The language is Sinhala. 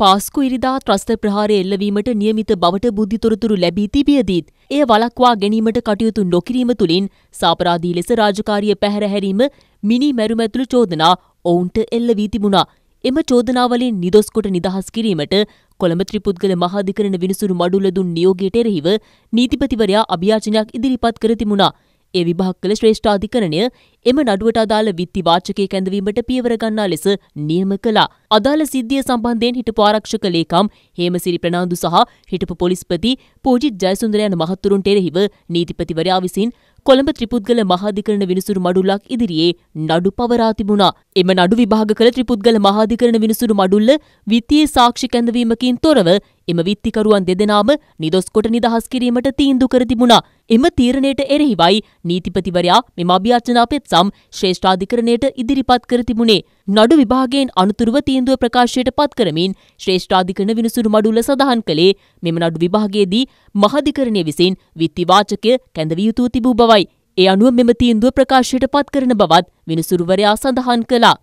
පාස්කු ඉරිදා ත්‍රස්ත ප්‍රහාරය එල්ලවීමට නියමිත බවට බුද්ධිතොරතුරු ලැබී තිබියදීත් එය වලක්වා ගැනීමට කටයුතු නොකිරීම තුළින් සාපරාධී ලෙස රාජකාරිය පැහැරහැරීම මිනි මැරුමැතුළු චෝදනා ඔවුන්ට එල්ල වී තිබුණා. එම චෝදනාවලින් නිදොස්කොට නිදහස් කිරීමට කොළඹ ත්‍රිපුද්ගල මහාධිකරණ විනිසුරු මඩුල දුන් නියෝගයට එරෙහිව නීතිපතිවරයා අභියාචනයක් ඉදිරිපත් කර තිබුණා. ඒ විභාග කළ ශ්‍රේෂ්ඨාධිකරණය එම නඩුවට අදාළ විත්ති වාචකයේ කැඳවීමට පියවර ගන්නා ලෙස නියම කළා. අදාළ සිද්ධිය සම්බන්ධයෙන් හිටපු ආරක්ෂක ලේකම් හේමසිරි ප්‍රනාන්දු සහ හිටපු පොලිස්පති පූජිත් ජයසුන්දර යන මහතුරුන්ට එරෙහිව නීතිපතිවරයා විසින් කොළඹ ත්‍රිපුද්ගල මහාධිකරණ විනිසුරු මඩුල්ලක් ඉදිරියේ නඩු පවරා තිබුණා. එම නඩු විභාග කළ ත්‍රිපුද්ගල මහාධිකරණ විනිසුරු මඩුල්ල විත්තියේ සාක්ෂි කැඳවීමකින් තොරව එම විත්තිකරුවන් දෙදෙනාම නිදොස් කොට නිදහස් කිරීමට තීන්දුව කර තිබුණා. එම තීරණයට එරෙහිවයි නීතිපතිවරයා මෙම අභ්‍යර්ථනා පෙත්සම් ශ්‍රේෂ්ඨාධිකරණයට ඉදිරිපත් කර තිබුණේ. නඩු විභාගයෙන් අනතුරුව තීන්දුව ප්‍රකාශයට පත් කරමින් ශ්‍රේෂ්ඨාධිකරණ විනිසුරු මඩුල්ල සඳහන් කළේ මෙම නඩු විභාගයේදී මහධිකරණය විසින් විත්ති වාචකය කැඳවිය යුතුව තිබූ බවයි. ඒ අනුව මෙම තීන්දුව ප්‍රකාශයට පත් කරන බවත් විනිසුරුවරයා සඳහන් කළා.